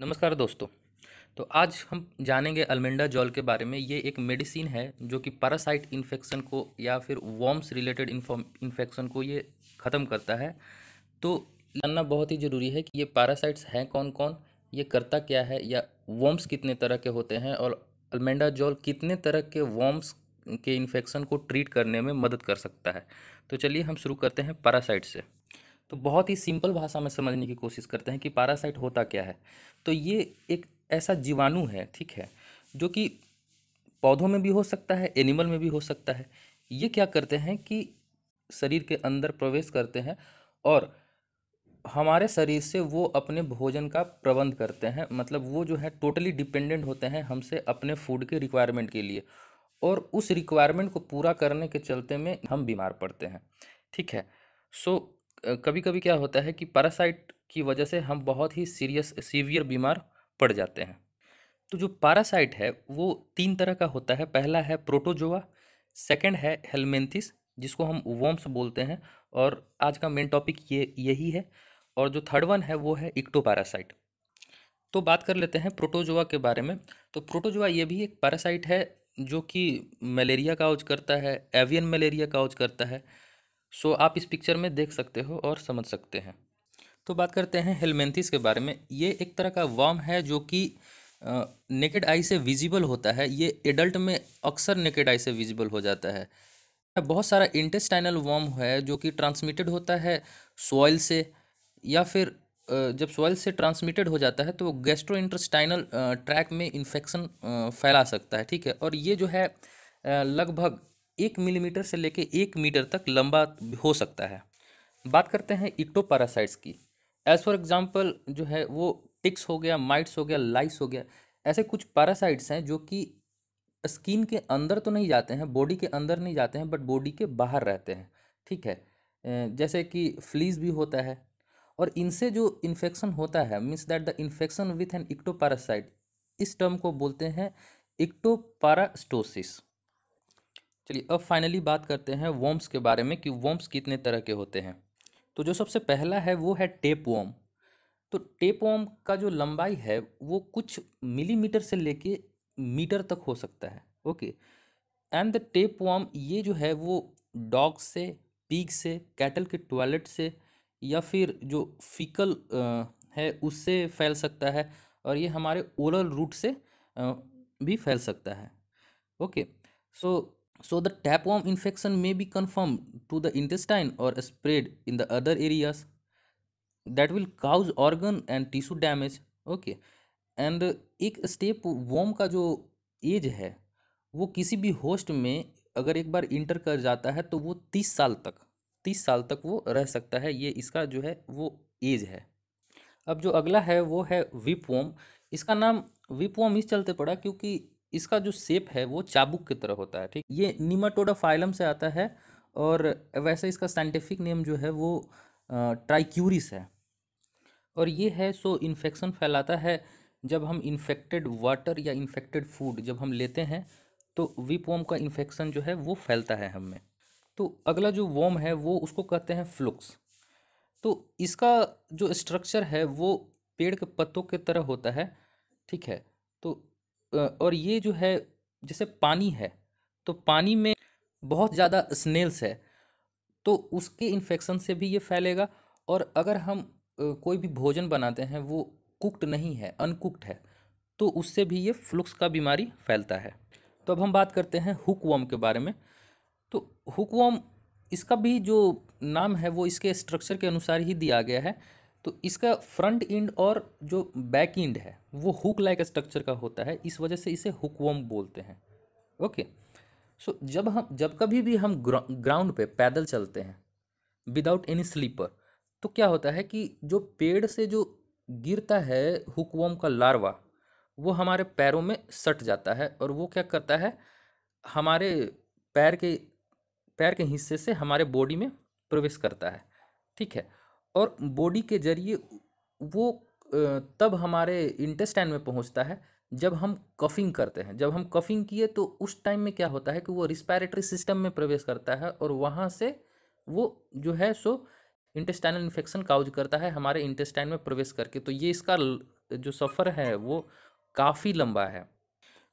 नमस्कार दोस्तों तो आज हम जानेंगे अलमेंडा जॉल के बारे में ये एक मेडिसिन है जो कि पैरासाइट इन्फेक्शन को या फिर वॉम्स रिलेटेड इन्फेक्शन को ये ख़त्म करता है तो जानना बहुत ही ज़रूरी है कि ये पैरासाइट्स हैं कौन कौन ये करता क्या है या वॉम्स कितने तरह के होते हैं और अल्मेंडा जॉल कितने तरह के वॉम्स के इन्फेक्शन को ट्रीट करने में मदद कर सकता है तो चलिए हम शुरू करते हैं पैरासाइट से तो बहुत ही सिंपल भाषा में समझने की कोशिश करते हैं कि पारासाइट होता क्या है तो ये एक ऐसा जीवाणु है ठीक है जो कि पौधों में भी हो सकता है एनिमल में भी हो सकता है ये क्या करते हैं कि शरीर के अंदर प्रवेश करते हैं और हमारे शरीर से वो अपने भोजन का प्रबंध करते हैं मतलब वो जो है टोटली डिपेंडेंट होते हैं हमसे अपने फूड के रिक्वायरमेंट के लिए और उस रिक्वायरमेंट को पूरा करने के चलते में हम बीमार पड़ते हैं ठीक है सो so, कभी कभी क्या होता है कि पैरासाइट की वजह से हम बहुत ही सीरियस सीवियर बीमार पड़ जाते हैं तो जो पैरासाइट है वो तीन तरह का होता है पहला है प्रोटोजोआ सेकंड है हेलमेंथिस जिसको हम वॉम्स बोलते हैं और आज का मेन टॉपिक ये यही है और जो थर्ड वन है वो है इक्टो पैरासाइट तो बात कर लेते हैं प्रोटोजोआ के बारे में तो प्रोटोजोआ ये भी एक पैरासाइट है जो कि मलेरिया काउज करता है एवियन मलेरिया काउज करता है सो आप इस पिक्चर में देख सकते हो और समझ सकते हैं तो बात करते हैं हेलमेंथिस के बारे में ये एक तरह का वॉर्म है जो कि नेकेड आई से विजिबल होता है ये एडल्ट में अक्सर नेकेड आई से विजिबल हो जाता है बहुत सारा इंटेस्टाइनल वॉर्म है जो कि ट्रांसमिटेड होता है सॉइल से या फिर जब सॉइल से ट्रांसमिटेड हो जाता है तो गैस्ट्रो इंटेस्टाइनल ट्रैक में इन्फेक्शन फैला सकता है ठीक है और ये जो है लगभग एक मिलीमीटर से लेकर एक मीटर तक लंबा हो सकता है बात करते हैं पैरासाइट्स की एज फॉर एग्जाम्पल जो है वो टिक्स हो गया माइट्स हो गया लाइस हो गया ऐसे कुछ पैरासाइट्स हैं जो कि स्किन के अंदर तो नहीं जाते हैं बॉडी के अंदर नहीं जाते हैं बट बॉडी के बाहर रहते हैं ठीक है जैसे कि फ्लीज भी होता है और इनसे जो इन्फेक्शन होता है means that the infection with an parasite इस टर्म को बोलते हैं इक्टोपारास्टोसिस चलिए अब फाइनली बात करते हैं वॉम्स के बारे में कि वॉम्स कितने तरह के होते हैं तो जो सबसे पहला है वो है टेप वॉम तो टेप वॉम का जो लंबाई है वो कुछ मिलीमीटर से लेके मीटर तक हो सकता है okay and the tapeworm ये जो है वो डॉग से पीग से कैटल के टॉयलेट से या फिर जो फिकल है उससे फैल सकता है और ये हमारे ओरल रूट से भी फैल सकता है okay so so the tapeworm infection may be confirmed to the intestine or spread in the other areas that will cause organ and tissue damage okay and एक स्टेप वॉम का जो as है वो किसी भी होस्ट में अगर एक बार इंटर कर जाता है तो वो तीस साल तक तीस साल तक वो रह सकता है ये इसका जो है वो एज है अब जो अगला है वो है विपवोम इसका नाम विपवोम इस चलते पड़ा क्योंकि इसका जो सेप है वो चाबुक की तरह होता है ठीक ये निमाटोडा फाइलम से आता है और वैसे इसका साइंटिफिक नेम जो है वो ट्राइक्यूरिस है और ये है सो इन्फेक्शन फैलाता है जब हम इन्फेक्टेड वाटर या इन्फेक्टेड फूड जब हम लेते हैं तो वीपोम का इन्फेक्शन जो है वो फैलता है हमें तो अगला जो वोम है वो उसको कहते हैं फ्लुक्स तो इसका जो स्ट्रक्चर है वो पेड़ के पत्तों की तरह होता है ठीक है तो और ये जो है जैसे पानी है तो पानी में बहुत ज़्यादा स्नेल्स है तो उसके इन्फेक्शन से भी ये फैलेगा और अगर हम कोई भी भोजन बनाते हैं वो कुक्ड नहीं है अनकुक्ड है तो उससे भी ये फ्लुक्स का बीमारी फैलता है तो अब हम बात करते हैं हुकवम के बारे में तो हुकवम इसका भी जो नाम है वो इसके स्ट्रक्चर के अनुसार ही दिया गया है तो इसका फ्रंट इंड और जो बैक इंड है वो हुक लाइक स्ट्रक्चर का होता है इस वजह से इसे हुकवम बोलते हैं ओके सो जब हम जब कभी भी हम ग्राउंड पे पैदल चलते हैं विदाउट एनी स्लीपर तो क्या होता है कि जो पेड़ से जो गिरता है हुकवम का लार्वा वो हमारे पैरों में सट जाता है और वो क्या करता है हमारे पैर के पैर के हिस्से से हमारे बॉडी में प्रवेश करता है ठीक है और बॉडी के जरिए वो तब हमारे इंटेस्टाइन में पहुंचता है जब हम कफिंग करते हैं जब हम कफिंग किए तो उस टाइम में क्या होता है कि वो रिस्पायरेटरी सिस्टम में प्रवेश करता है और वहाँ से वो जो है सो इंटेस्टाइनल इन्फेक्शन काउज करता है हमारे इंटेस्टाइन में प्रवेश करके तो ये इसका जो सफ़र है वो काफ़ी लंबा है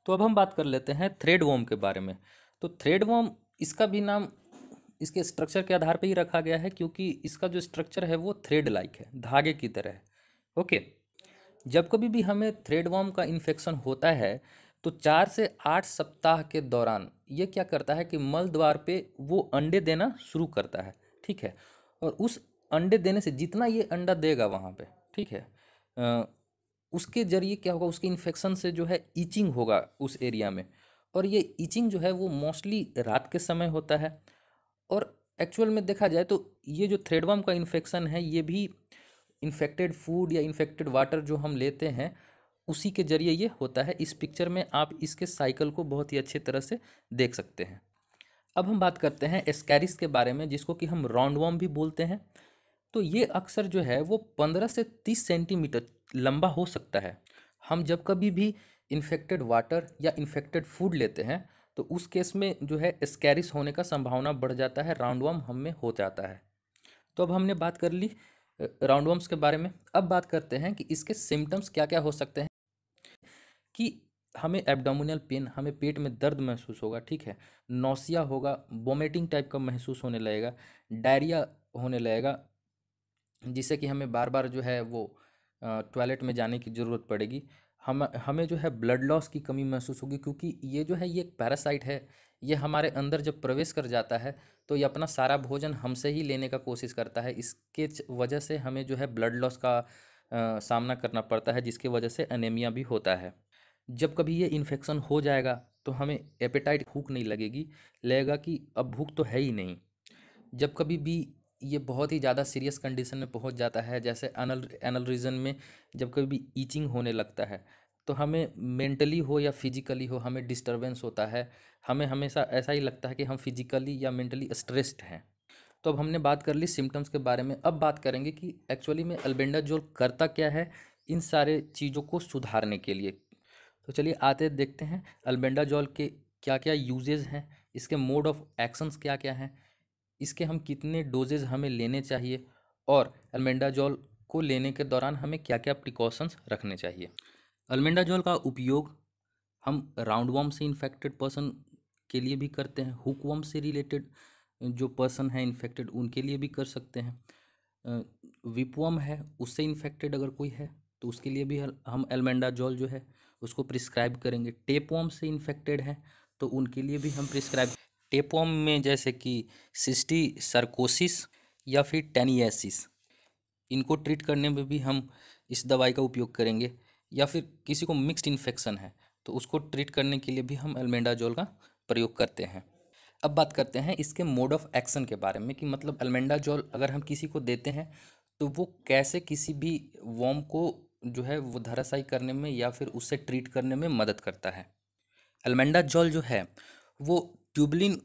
तो अब हम बात कर लेते हैं थ्रेड वॉम के बारे में तो थ्रेड वॉम इसका भी नाम इसके स्ट्रक्चर के आधार पर ही रखा गया है क्योंकि इसका जो स्ट्रक्चर है वो थ्रेड लाइक है धागे की तरह है ओके जब कभी भी हमें थ्रेड वॉम का इन्फेक्शन होता है तो चार से आठ सप्ताह के दौरान ये क्या करता है कि मल द्वार पे वो अंडे देना शुरू करता है ठीक है और उस अंडे देने से जितना ये अंडा देगा वहाँ पे ठीक है आ, उसके जरिए क्या होगा उसके इन्फेक्शन से जो है ईचिंग होगा उस एरिया में और ये ईचिंग जो है वो मोस्टली रात के समय होता है और एक्चुअल में देखा जाए तो ये जो थ्रेडवर्म का इन्फेक्शन है ये भी इन्फेक्टेड फूड या इन्फेक्टेड वाटर जो हम लेते हैं उसी के ज़रिए ये होता है इस पिक्चर में आप इसके साइकिल को बहुत ही अच्छे तरह से देख सकते हैं अब हम बात करते हैं एस्कैरिस के बारे में जिसको कि हम वॉम भी बोलते हैं तो ये अक्सर जो है वो पंद्रह से तीस सेंटीमीटर लंबा हो सकता है हम जब कभी भी इन्फेक्टेड वाटर या इन्फेक्टेड फूड लेते हैं तो उस केस में जो है स्कैरिस होने का संभावना बढ़ जाता है राउंडवम हम में हो जाता है तो अब हमने बात कर ली राउंडवम्स के बारे में अब बात करते हैं कि इसके सिम्टम्स क्या क्या हो सकते हैं कि हमें एब्डोमिनल पेन हमें पेट में दर्द महसूस होगा ठीक है नौसिया होगा वोमिटिंग टाइप का महसूस होने लगेगा डायरिया होने लगेगा जिससे कि हमें बार बार जो है वो टॉयलेट में जाने की ज़रूरत पड़ेगी हम हमें जो है ब्लड लॉस की कमी महसूस होगी क्योंकि ये जो है ये एक पैरासाइट है ये हमारे अंदर जब प्रवेश कर जाता है तो ये अपना सारा भोजन हमसे ही लेने का कोशिश करता है इसके वजह से हमें जो है ब्लड लॉस का आ, सामना करना पड़ता है जिसकी वजह से अनेमिया भी होता है जब कभी ये इन्फेक्शन हो जाएगा तो हमें एपेटाइट भूख नहीं लगेगी लगेगा कि अब भूख तो है ही नहीं जब कभी भी ये बहुत ही ज़्यादा सीरियस कंडीशन में पहुंच जाता है जैसे अनल एनल रीजन में जब कभी ईचिंग होने लगता है तो हमें मेंटली हो या फिजिकली हो हमें डिस्टरबेंस होता है हमें हमेशा ऐसा ही लगता है कि हम फिजिकली या मेंटली स्ट्रेस्ड हैं तो अब हमने बात कर ली सिम्टम्स के बारे में अब बात करेंगे कि एक्चुअली में अल्बेंडा जोल करता क्या है इन सारे चीज़ों को सुधारने के लिए तो चलिए आते देखते हैं अल्बेंडा जोल के क्या क्या यूजेज हैं इसके मोड ऑफ एक्शंस क्या क्या हैं इसके हम कितने डोजेज हमें लेने चाहिए और अलमेंडाजॉल को लेने के दौरान हमें क्या क्या प्रिकॉशंस रखने चाहिए अलमेंडाजॉल का उपयोग हम वॉम से इन्फेक्टेड पर्सन के लिए भी करते हैं वॉम से रिलेटेड जो पर्सन है इन्फेक्टेड उनके लिए भी कर सकते हैं विपवम है उससे इन्फेक्टेड अगर कोई है तो उसके लिए भी हम अलमेंडाजॉल जो है उसको प्रिस्क्राइब करेंगे वॉम से इन्फेक्टेड है तो उनके लिए भी हम प्रिस्क्राइब टेपोम में जैसे कि सिस्टी सरकोसिस या फिर टेनियासिस इनको ट्रीट करने में भी हम इस दवाई का उपयोग करेंगे या फिर किसी को मिक्स्ड इन्फेक्शन है तो उसको ट्रीट करने के लिए भी हम एलमेंडाजोल का प्रयोग करते हैं अब बात करते हैं इसके मोड ऑफ एक्शन के बारे में कि मतलब एलमेंडाजोल अगर हम किसी को देते हैं तो वो कैसे किसी भी वॉम को जो है वो धराशाई करने में या फिर उससे ट्रीट करने में मदद करता है एलमेंडाजोल जो है वो ट्यूबलिन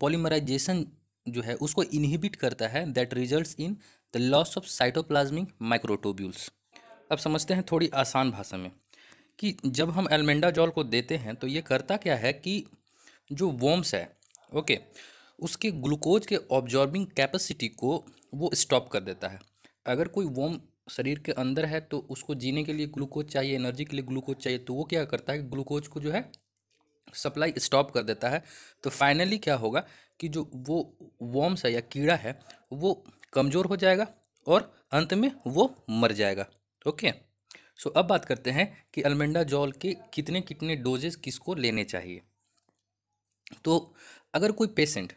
पॉलीमराइजेशन जो है उसको इनहिबिट करता है that result in the loss of cytoplasmic microtubules अब समझते हैं थोड़ी आसान भाषा में कि जब हम एलमेंडाजॉल को देते हैं तो ये करता क्या है कि जो वोम्स है ओके उसके ग्लूकोज के ऑब्जॉर्बिंग कैपेसिटी को वो स्टॉप कर देता है अगर कोई वोम शरीर के अंदर है तो उसको जीने के लिए ग्लूकोज चाहिए एनर्जी के लिए ग्लूकोज चाहिए तो वो क्या करता है ग्लूकोज को जो है सप्लाई स्टॉप कर देता है तो फाइनली क्या होगा कि जो वो वॉम्स है या कीड़ा है वो कमज़ोर हो जाएगा और अंत में वो मर जाएगा ओके सो अब बात करते हैं कि अलमेंडा जॉल के कितने कितने डोजेज किसको लेने चाहिए तो अगर कोई पेशेंट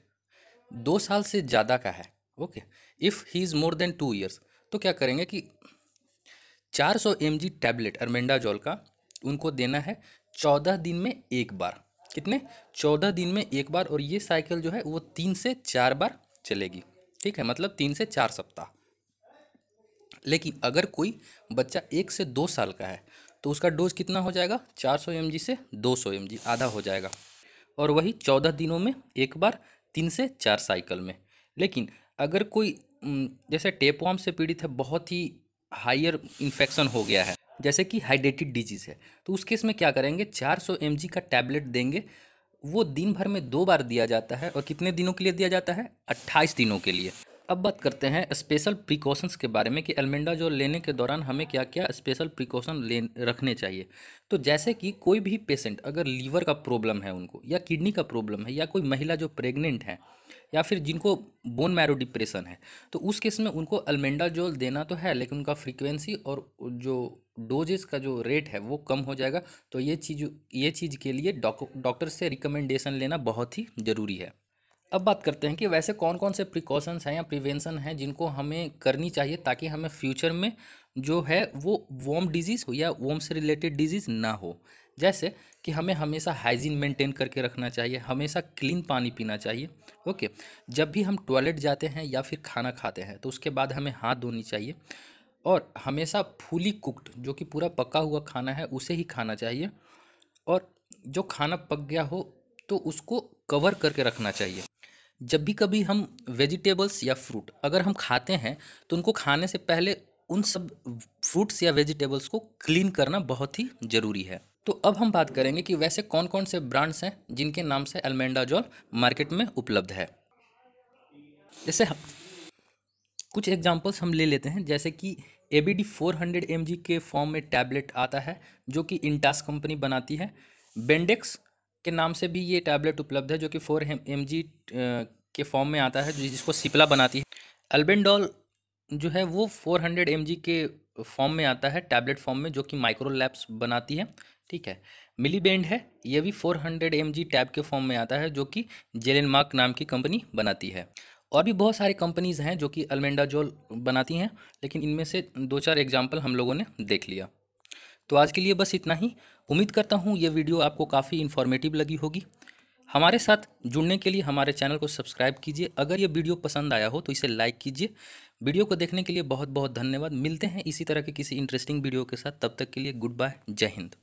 दो साल से ज़्यादा का है okay if he is more than two years तो क्या करेंगे कि 400 सौ एम जी अरमेंडा जॉल का उनको देना है चौदह दिन में एक बार कितने चौदह दिन में एक बार और ये साइकिल जो है वो तीन से चार बार चलेगी ठीक है मतलब तीन से चार सप्ताह लेकिन अगर कोई बच्चा एक से दो साल का है तो उसका डोज कितना हो जाएगा चार सौ एम से दो सौ एम आधा हो जाएगा और वही चौदह दिनों में एक बार तीन से चार साइकिल में लेकिन अगर कोई जैसे टेपवाम से पीड़ित है बहुत ही हायर इन्फेक्शन हो गया है जैसे कि हाइड्रेटेड डिजीज़ है तो उस केस में क्या करेंगे 400 सौ का टैबलेट देंगे वो दिन भर में दो बार दिया जाता है और कितने दिनों के लिए दिया जाता है अट्ठाईस दिनों के लिए अब बात करते हैं स्पेशल प्रिकॉशंस के बारे में कि एलमेंडा जो लेने के दौरान हमें क्या क्या स्पेशल प्रिकॉशन ले रखने चाहिए तो जैसे कि कोई भी पेशेंट अगर लीवर का प्रॉब्लम है उनको या किडनी का प्रॉब्लम है या कोई महिला जो प्रेग्नेंट है या फिर जिनको बोन मैरो डिप्रेशन है तो उस केस में उनको अलमेंडा जोल देना तो है लेकिन उनका फ्रीक्वेंसी और जो डोजेस का जो रेट है वो कम हो जाएगा तो ये चीज़ ये चीज़ के लिए डॉक्टर से रिकमेंडेशन लेना बहुत ही ज़रूरी है अब बात करते हैं कि वैसे कौन कौन से प्रिकॉशंस हैं या प्रिवेंशन हैं जिनको हमें करनी चाहिए ताकि हमें फ्यूचर में जो है वो वोम डिजीज़ हो या वोम से रिलेटेड डिजीज़ ना हो जैसे कि हमें हमेशा हाइजीन मेंटेन करके रखना चाहिए हमेशा क्लीन पानी पीना चाहिए ओके जब भी हम टॉयलेट जाते हैं या फिर खाना खाते हैं तो उसके बाद हमें हाथ धोनी चाहिए और हमेशा फूली कुकड जो कि पूरा पका हुआ खाना है उसे ही खाना चाहिए और जो खाना पक गया हो तो उसको कवर करके रखना चाहिए जब भी कभी हम वेजिटेबल्स या फ्रूट अगर हम खाते हैं तो उनको खाने से पहले उन सब फ्रूट्स या वेजिटेबल्स को क्लीन करना बहुत ही ज़रूरी है तो अब हम बात करेंगे कि वैसे कौन कौन से ब्रांड्स हैं जिनके नाम से अलमेंडाजॉल मार्केट में उपलब्ध है जैसे कुछ एग्जांपल्स हम ले लेते हैं जैसे कि A B D four hundred M G के फॉर्म में टैबलेट आता है जो कि इंटास कंपनी बनाती है बेंडेक्स के नाम से भी ये टैबलेट उपलब्ध है जो कि फोर एम जी के फॉर्म में आता है जिसको सिपला बनाती है एल्बेंडॉल जो है वो फोर हंड्रेड एम जी के फॉर्म में आता है टैबलेट फॉर्म में जो कि माइक्रोलैप्स बनाती है ठीक है मिली बेंड है ये भी four hundred M G tab के फॉर्म में आता है जो कि जेलेनमार्क नाम की कंपनी बनाती है और भी बहुत सारी कंपनीज़ हैं जो कि अलमेंडाजोल बनाती हैं लेकिन इनमें से दो चार एग्जाम्पल हम लोगों ने देख लिया तो आज के लिए बस इतना ही उम्मीद करता हूँ ये वीडियो आपको काफ़ी इन्फॉर्मेटिव लगी होगी हमारे साथ जुड़ने के लिए हमारे चैनल को सब्सक्राइब कीजिए अगर ये वीडियो पसंद आया हो तो इसे लाइक कीजिए वीडियो को देखने के लिए बहुत बहुत धन्यवाद मिलते हैं इसी तरह के किसी इंटरेस्टिंग वीडियो के साथ तब तक के लिए गुड बाय जय हिंद